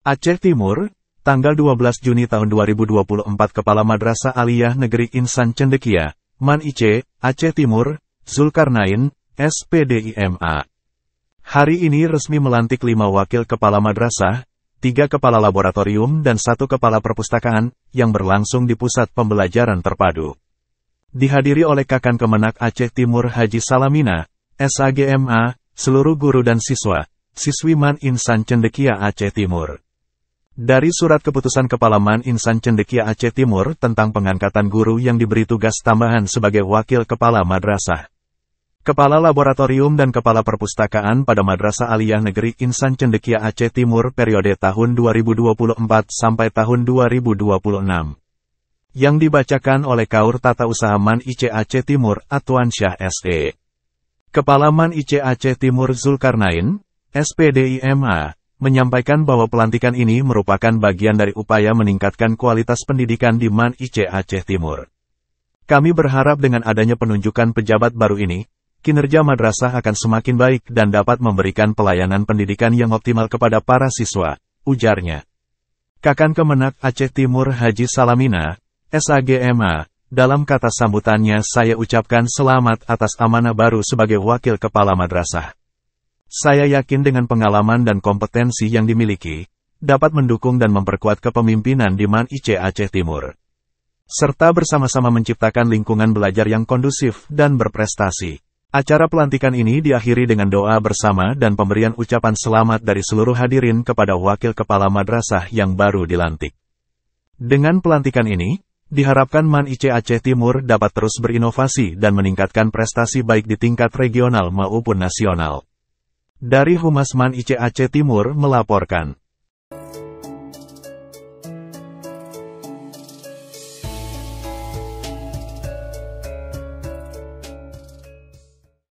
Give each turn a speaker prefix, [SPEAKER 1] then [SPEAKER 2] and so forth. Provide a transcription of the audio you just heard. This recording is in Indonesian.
[SPEAKER 1] Aceh Timur, tanggal 12 Juni tahun 2024 Kepala Madrasah Aliyah Negeri Insan Cendekia, Man Ice, Aceh Timur, Zulkarnain, SPDIMA. Hari ini resmi melantik lima wakil kepala madrasah, tiga kepala laboratorium dan satu kepala perpustakaan, yang berlangsung di pusat pembelajaran terpadu. Dihadiri oleh Kakan Kemenak Aceh Timur Haji Salamina, SAGMA, seluruh guru dan siswa, Siswiman Insan Cendekia Aceh Timur. Dari surat keputusan kepala man Insan Cendekia Aceh Timur tentang pengangkatan guru yang diberi tugas tambahan sebagai wakil kepala madrasah. Kepala Laboratorium dan Kepala Perpustakaan pada Madrasah Aliyah Negeri Insan Cendekia Aceh Timur periode tahun 2024 sampai tahun 2026. Yang dibacakan oleh Kaur Tata Usaha Man Aceh Timur Atuan Syah SE. Kepala Man Aceh Timur Zulkarnain, SPDIMA, menyampaikan bahwa pelantikan ini merupakan bagian dari upaya meningkatkan kualitas pendidikan di MAN IC Aceh Timur. Kami berharap dengan adanya penunjukan pejabat baru ini, kinerja madrasah akan semakin baik dan dapat memberikan pelayanan pendidikan yang optimal kepada para siswa, ujarnya. Kakan Kemenak Aceh Timur Haji Salamina, SAGMA, dalam kata sambutannya saya ucapkan selamat atas amanah baru sebagai wakil kepala madrasah. Saya yakin dengan pengalaman dan kompetensi yang dimiliki, dapat mendukung dan memperkuat kepemimpinan di MAN Aceh Timur. Serta bersama-sama menciptakan lingkungan belajar yang kondusif dan berprestasi. Acara pelantikan ini diakhiri dengan doa bersama dan pemberian ucapan selamat dari seluruh hadirin kepada Wakil Kepala Madrasah yang baru dilantik. Dengan pelantikan ini, diharapkan MAN Aceh Timur dapat terus berinovasi dan meningkatkan prestasi baik di tingkat regional maupun nasional. Dari Humasman ICAC Timur melaporkan.